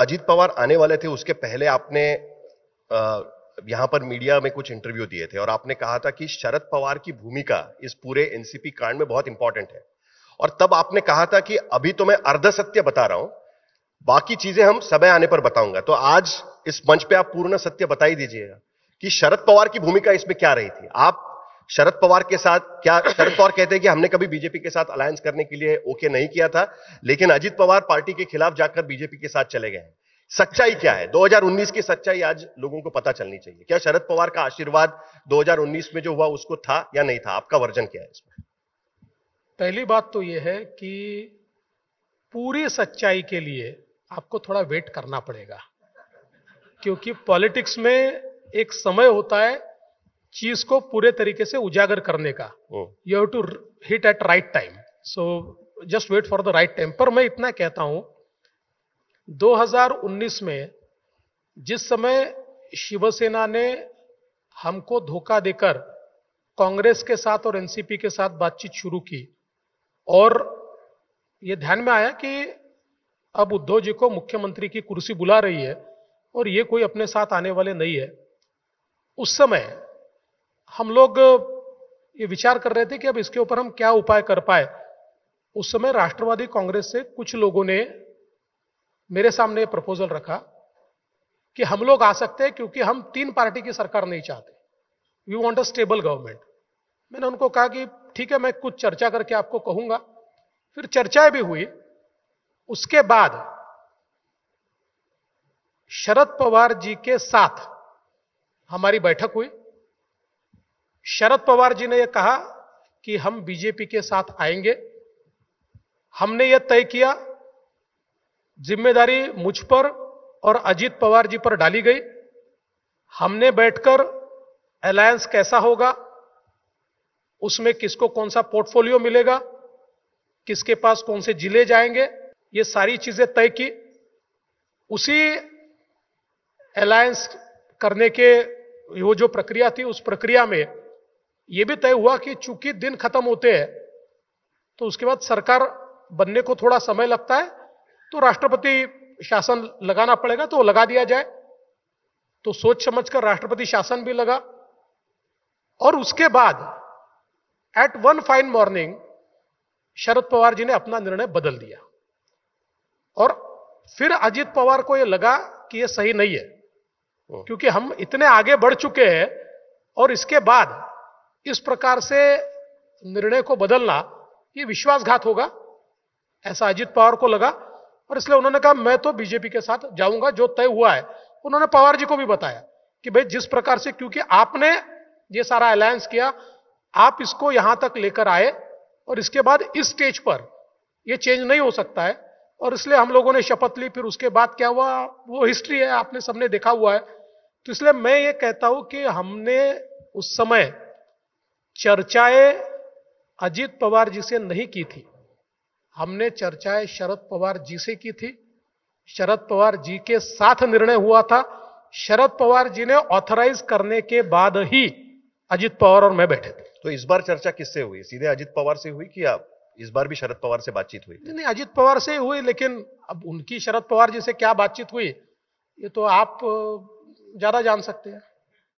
अजीत पवार आने वाले थे उसके पहले आपने यहां पर मीडिया में कुछ इंटरव्यू दिए थे और आपने कहा था कि शरद पवार की भूमिका इस पूरे एनसीपी कांड में बहुत इंपॉर्टेंट है और तब आपने कहा था कि अभी तो मैं अर्ध सत्य बता रहा हूं बाकी चीजें हम समय आने पर बताऊंगा तो आज इस मंच पे आप पूर्ण सत्य बताई दीजिएगा कि शरद पवार की भूमिका इसमें क्या रही थी आप शरद पवार के साथ क्या शरद पवार कहते हैं कि हमने कभी बीजेपी के साथ अलायंस करने के लिए ओके नहीं किया था लेकिन अजित पवार पार्टी के खिलाफ जाकर बीजेपी के साथ चले गए सच्चाई क्या है 2019 की सच्चाई आज लोगों को पता चलनी चाहिए क्या शरद पवार का आशीर्वाद 2019 में जो हुआ उसको था या नहीं था आपका वर्जन क्या है इसमें पहली बात तो यह है कि पूरी सच्चाई के लिए आपको थोड़ा वेट करना पड़ेगा क्योंकि पॉलिटिक्स में एक समय होता है चीज को पूरे तरीके से उजागर करने का you have to hit at right time so just wait for the right time पर मैं इतना कहता हूं 2019 में जिस समय शिवसेना ने हमको धोखा देकर कांग्रेस के साथ और एनसीपी के साथ बातचीत शुरू की और ये ध्यान में आया कि अब उद्धव जी को मुख्यमंत्री की कुर्सी बुला रही है और ये कोई अपने साथ आने वाले नहीं है उस समय हम लोग ये विचार कर रहे थे कि अब इसके ऊपर हम क्या उपाय कर पाए उस समय राष्ट्रवादी कांग्रेस से कुछ लोगों ने मेरे सामने प्रपोजल रखा कि हम लोग आ सकते हैं क्योंकि हम तीन पार्टी की सरकार नहीं चाहते we want a stable government मैंने उनको कहा कि ठीक है मैं कुछ चर्चा करके आपको कहूंगा फिर चर्चाएं भी हुई उसके बाद शरद पवार जी के साथ हमारी बैठक हुई शरद पवार जी ने यह कहा कि हम बीजेपी के साथ आएंगे हमने यह तय किया जिम्मेदारी मुझ पर और अजीत पवार जी पर डाली गई हमने बैठकर अलायंस कैसा होगा उसमें किसको कौन सा पोर्टफोलियो मिलेगा किसके पास कौन से जिले जाएंगे ये सारी चीजें तय की उसी अलायंस करने के वो जो प्रक्रिया थी उस प्रक्रिया में यह भी तय हुआ कि चूंकि दिन खत्म होते हैं तो उसके बाद सरकार बनने को थोड़ा समय लगता है तो राष्ट्रपति शासन लगाना पड़ेगा तो लगा दिया जाए तो सोच समझ कर राष्ट्रपति शासन भी लगा और उसके बाद at one fine morning Sharad Pawar ji ने अपना निर्णय बदल दिया और फिर अजीत पवार को यह लगा कि यह सही नहीं है क्योंकि हम इतने आगे बढ़ चुके हैं और इसके बाद इस प्रकार से निर्णय को बदलना ये विश्वासघात होगा ऐसा अजित पवार को लगा और इसलिए उन्होंने कहा मैं तो बीजेपी के साथ जाऊंगा जो तय हुआ है उन्होंने पवार जी को भी बताया कि भाई जिस प्रकार से क्योंकि आपने ये सारा अलायंस किया आप इसको यहां तक लेकर आए और इसके बाद इस स्टेज पर ये चेंज नहीं हो सकता है और इसलिए हम लोगों ने शपथ ली फिर उसके बाद क्या हुआ वो हिस्ट्री है आपने सबने देखा हुआ है तो इसलिए मैं ये कहता हूं कि हमने उस समय चर्चाएं अजीत पवार जी से नहीं की थी हमने चर्चाएं शरद पवार जी से की थी शरद पवार जी के साथ निर्णय हुआ था शरद पवार जी ने ऑथराइज करने के बाद ही अजित पवार और मैं बैठे थे तो इस बार चर्चा किससे हुई सीधे अजित पवार से हुई कि आप इस बार भी शरद पवार से बातचीत हुई नहीं अजित पवार से हुई लेकिन अब उनकी शरद पवार जी से क्या बातचीत हुई ये तो आप ज्यादा जान सकते हैं